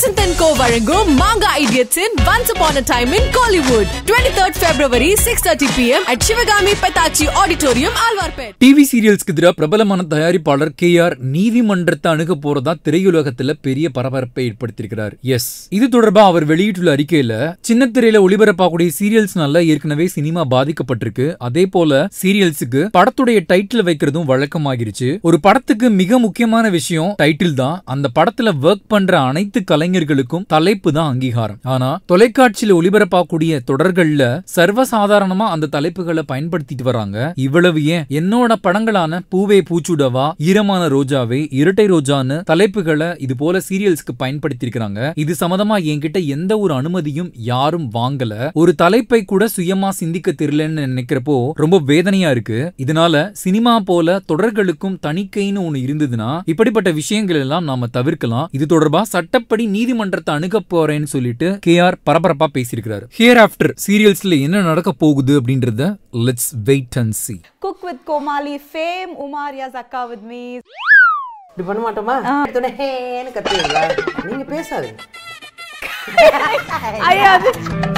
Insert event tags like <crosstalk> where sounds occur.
வசந்த் கோ வழங்கும் மாங்கா ஐடியட்ஸின் once upon a time in Kollywood twenty third February six thirty PM at Sivakami Pethachi auditorium Alwarpet TV சீரியல்ஸ்க்கு எதிராக பிரபலமான தயாரிப்பாளர் கே ஆர் நீதிமன்றத்தை அணுக போறதா திரையுலகத்துல பெரிய பரபரப்பை ஏற்படுத்தியிருக்கிறார் எஸ் இது தொடர்பா அவர் வெளியிட்டுள்ள அறிக்கையில சின்ன திரையில ஒளிபரப்பாக்கூடிய நல்லா ஏற்கனவே சினிமா பாதிக்கப்பட்டிருக்கு அதே போல சீரியல்ஸுக்கு படத்துடைய டைட்டில் வைக்கிறதும் வழக்கமாகிருச்சு ஒரு படத்துக்கு மிக முக்கியமான விஷயம் டைட்டில் தான் அந்த படத்துல ஒர்க் பண்ற அனைத்து கலை கலைஞர்களுக்கும் தலைப்பு தான் அங்கீகாரம் ஆனா தொலைக்காட்சியில ஒளிபரப்பாக்கூடிய தொடர்கள்ல சர்வசாதாரணமா அந்த தலைப்புகளை பயன்படுத்திட்டு வராங்க இவ்வளவு ஏன் என்னோட படங்களான பூவே பூச்சுடவா ஈரமான ரோஜாவே இரட்டை ரோஜான்னு தலைப்புகளை இது போல சீரியல்ஸ்க்கு பயன்படுத்தி இருக்காங்க இது சம்மதமா என்கிட்ட எந்த ஒரு அனுமதியும் யாரும் வாங்கல ஒரு தலைப்பை கூட சுயமா சிந்திக்க தெரியலன்னு நினைக்கிறப்போ ரொம்ப வேதனையா இருக்கு இதனால சினிமா போல தொடர்களுக்கும் தணிக்கைன்னு ஒண்ணு இருந்ததுன்னா இப்படிப்பட்ட விஷயங்கள் எல்லாம் நாம தவிர்க்கலாம் இது தொடர்பா சட்டப்படி நீதிமன்றத்தை அணுக போறேன்னு சொல்லிட்டு கே ஆர் பரபரப்பா பேசியிருக்கிறாரு ஹியர் ஆஃப்டர் சீரியல்ஸ்ல என்ன நடக்க போகுது அப்படின்றத let's wait and see cook with Comali fame Umar யா சக்கா வித் மீ இப்படி பண்ண மாட்டோமா எடுத்தோடனே ஹேன்னு கத்துறீங்களா நீங்க பேசாதீங்க <laughs> ஐயா